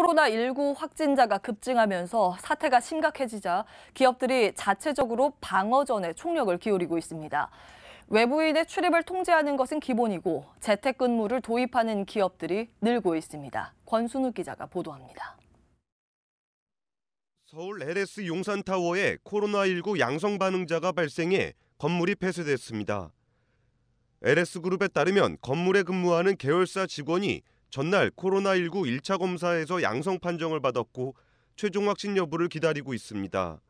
코로나19 확진자가 급증하면서 사태가 심각해지자 기업들이 자체적으로 방어전에 총력을 기울이고 있습니다. 외부인의 출입을 통제하는 것은 기본이고 재택근무를 도입하는 기업들이 늘고 있습니다. 권순욱 기자가 보도합니다. 서울 LS 용산타워에 코로나19 양성 반응자가 발생해 건물이 폐쇄됐습니다. LS그룹에 따르면 건물에 근무하는 계열사 직원이 전날 코로나19 1차 검사에서 양성 판정을 받았고 최종 확진 여부를 기다리고 있습니다.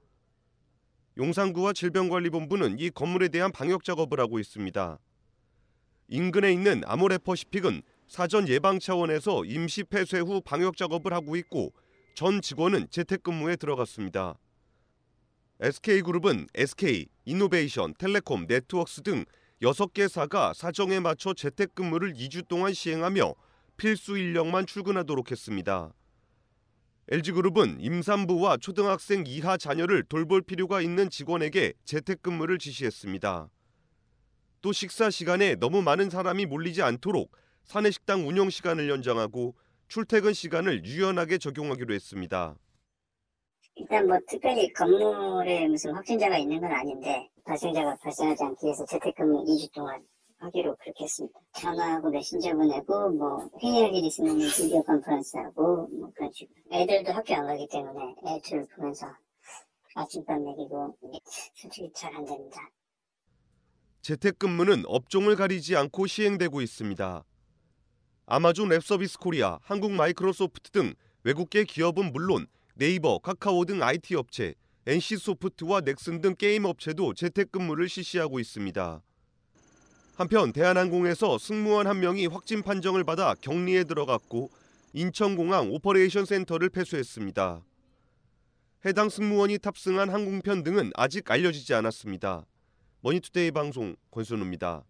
용산구와 질병관리본부는 이 건물에 대한 방역 작업을 하고 있습니다. 인근에 있는 아모레퍼시픽은 사전 예방 차원에서 임시 폐쇄 후 방역 작업을 하고 있고 전 직원은 재택근무에 들어갔습니다. SK그룹은 SK, 이노베이션, 텔레콤, 네트웍스 등 6개 사가 사정에 맞춰 재택근무를 2주 동안 시행하며 필수 인력만 출근하도록 했습니다. LG그룹은 임산부와 초등학생 이하 자녀를 돌볼 필요가 있는 직원에게 재택근무를 지시했습니다. 또 식사 시간에 너무 많은 사람이 몰리지 않도록 사내 식당 운영 시간을 연장하고 출퇴근 시간을 유연하게 적용하기로 했습니다. 일단 뭐 특별히 건물에 무슨 확진자가 있는 건 아닌데 발생자가 발생하지 않기 위해서 재택근무 2주 동안 하기로 그렇게 했습니다. 전화하고 메신저 보내고 뭐 회의할 일 있으면 비디오 컨퍼런스하고 뭐 그런 식으로. 애들도 학교 안 가기 때문에 애들 보면서 아침밥 먹이고 솔직히 잘 안 됩니다. 재택근무는 업종을 가리지 않고 시행되고 있습니다. 아마존 랩서비스 코리아, 한국 마이크로소프트 등 외국계 기업은 물론 네이버, 카카오 등 IT 업체, NC소프트와 넥슨 등 게임 업체도 재택근무를 실시하고 있습니다. 한편 대한항공에서 승무원 한 명이 확진 판정을 받아 격리에 들어갔고 인천공항 오퍼레이션 센터를 폐쇄했습니다. 해당 승무원이 탑승한 항공편 등은 아직 알려지지 않았습니다. 머니투데이 방송 권순우입니다.